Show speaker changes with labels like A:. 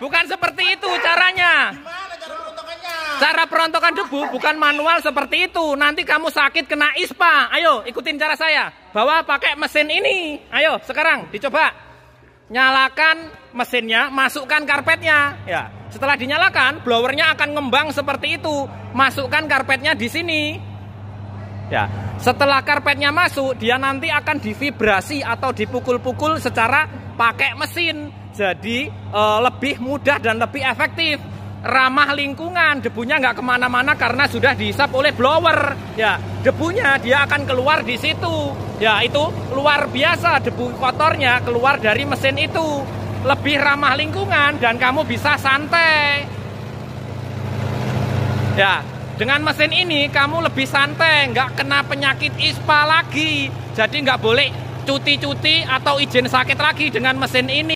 A: Bukan seperti itu caranya. cara Cara perontokan debu bukan manual seperti itu. Nanti kamu sakit kena ispa. Ayo ikutin cara saya. Bawa pakai mesin ini. Ayo sekarang dicoba. Nyalakan mesinnya, masukkan karpetnya. Ya. Setelah dinyalakan, blowernya akan ngembang seperti itu. Masukkan karpetnya di sini. Ya, setelah karpetnya masuk, dia nanti akan divibrasi atau dipukul-pukul secara pakai mesin. Jadi e, lebih mudah dan lebih efektif, ramah lingkungan. Debunya nggak kemana-mana karena sudah dihisap oleh blower. Ya, debunya dia akan keluar di situ. Ya, itu luar biasa. Debu kotornya keluar dari mesin itu. Lebih ramah lingkungan dan kamu bisa santai. Ya, dengan mesin ini kamu lebih santai, nggak kena penyakit ispa
B: lagi. Jadi nggak boleh cuti-cuti atau izin sakit lagi dengan mesin ini.